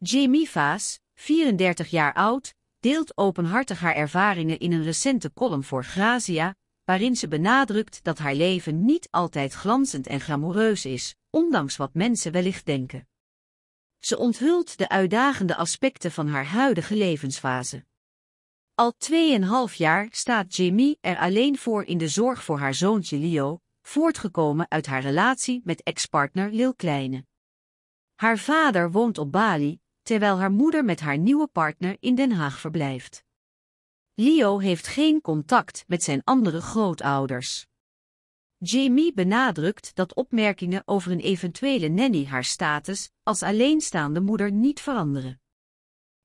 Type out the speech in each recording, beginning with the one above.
Jamie Vaas, 34 jaar oud, deelt openhartig haar ervaringen in een recente column voor Grazia, waarin ze benadrukt dat haar leven niet altijd glanzend en glamoureus is, ondanks wat mensen wellicht denken. Ze onthult de uitdagende aspecten van haar huidige levensfase. Al 2,5 jaar staat Jamie er alleen voor in de zorg voor haar zoontje Leo, voortgekomen uit haar relatie met ex-partner Lil Kleine. Haar vader woont op Bali terwijl haar moeder met haar nieuwe partner in Den Haag verblijft. Leo heeft geen contact met zijn andere grootouders. Jamie benadrukt dat opmerkingen over een eventuele nanny haar status als alleenstaande moeder niet veranderen.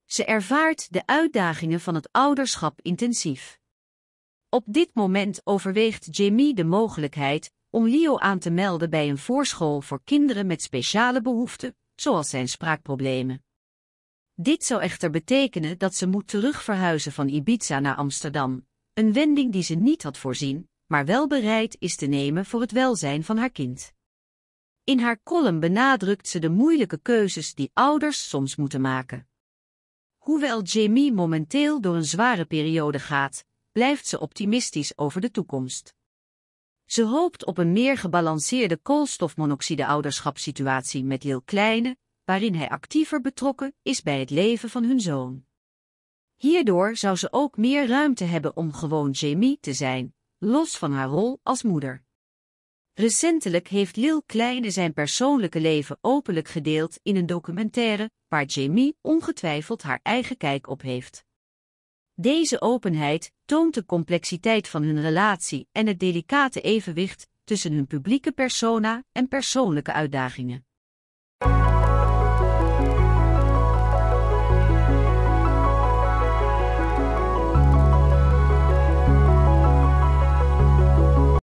Ze ervaart de uitdagingen van het ouderschap intensief. Op dit moment overweegt Jamie de mogelijkheid om Leo aan te melden bij een voorschool voor kinderen met speciale behoeften, zoals zijn spraakproblemen. Dit zou echter betekenen dat ze moet terugverhuizen van Ibiza naar Amsterdam, een wending die ze niet had voorzien, maar wel bereid is te nemen voor het welzijn van haar kind. In haar column benadrukt ze de moeilijke keuzes die ouders soms moeten maken. Hoewel Jamie momenteel door een zware periode gaat, blijft ze optimistisch over de toekomst. Ze hoopt op een meer gebalanceerde koolstofmonoxide-ouderschapssituatie met heel Kleine, waarin hij actiever betrokken is bij het leven van hun zoon. Hierdoor zou ze ook meer ruimte hebben om gewoon Jamie te zijn, los van haar rol als moeder. Recentelijk heeft Lil Kleine zijn persoonlijke leven openlijk gedeeld in een documentaire, waar Jamie ongetwijfeld haar eigen kijk op heeft. Deze openheid toont de complexiteit van hun relatie en het delicate evenwicht tussen hun publieke persona en persoonlijke uitdagingen.